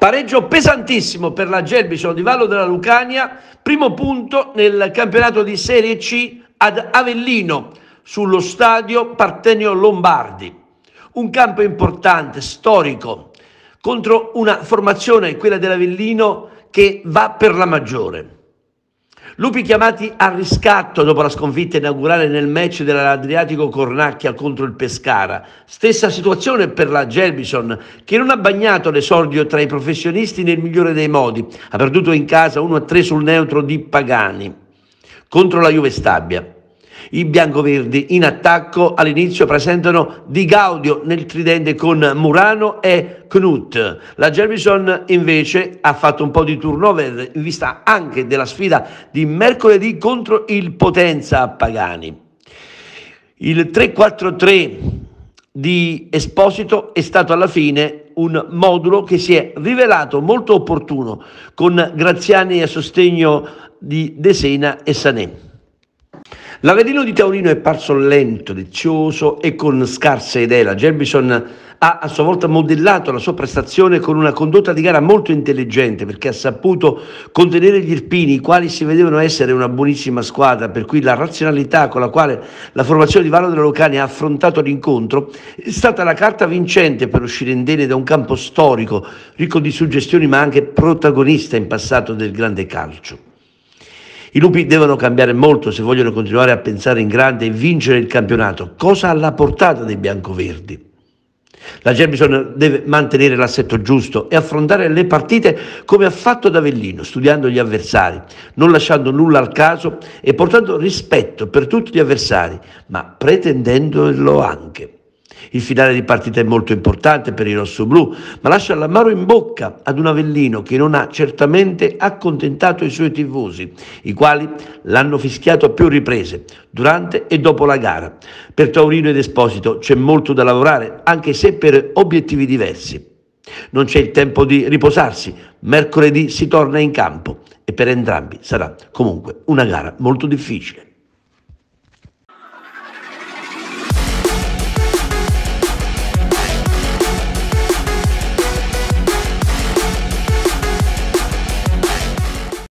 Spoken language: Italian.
Pareggio pesantissimo per la Gerbicino di Vallo della Lucania, primo punto nel campionato di Serie C ad Avellino, sullo stadio Partenio Lombardi. Un campo importante, storico, contro una formazione, quella dell'Avellino, che va per la maggiore. Lupi chiamati a riscatto dopo la sconfitta inaugurale nel match dell'Adriatico Cornacchia contro il Pescara. Stessa situazione per la Gelbison, che non ha bagnato l'esordio tra i professionisti nel migliore dei modi. Ha perduto in casa 1-3 sul neutro di Pagani contro la Juve Stabia. I biancoverdi in attacco all'inizio presentano Di Gaudio nel tridente con Murano e Knut. La Germison invece ha fatto un po' di turnover in vista anche della sfida di mercoledì contro il Potenza Pagani. Il 3-4-3 di Esposito è stato alla fine un modulo che si è rivelato molto opportuno con Graziani a sostegno di De Sena e Sanè. L'Avelino di Taurino è parso lento, lezioso e con scarse idee. La Gerbison ha a sua volta modellato la sua prestazione con una condotta di gara molto intelligente perché ha saputo contenere gli Irpini, i quali si vedevano essere una buonissima squadra, per cui la razionalità con la quale la formazione di Vallo della Lucania ha affrontato l'incontro è stata la carta vincente per uscire indenne da un campo storico, ricco di suggestioni ma anche protagonista in passato del grande calcio. I lupi devono cambiare molto se vogliono continuare a pensare in grande e vincere il campionato, cosa alla portata dei biancoverdi. La Gerbison deve mantenere l'assetto giusto e affrontare le partite come ha fatto ad Avellino, studiando gli avversari, non lasciando nulla al caso e portando rispetto per tutti gli avversari, ma pretendendolo anche. Il finale di partita è molto importante per i rossoblù, ma lascia l'amaro in bocca ad un Avellino che non ha certamente accontentato i suoi tifosi, i quali l'hanno fischiato a più riprese, durante e dopo la gara. Per Taurino ed Esposito c'è molto da lavorare, anche se per obiettivi diversi. Non c'è il tempo di riposarsi, mercoledì si torna in campo e per entrambi sarà comunque una gara molto difficile.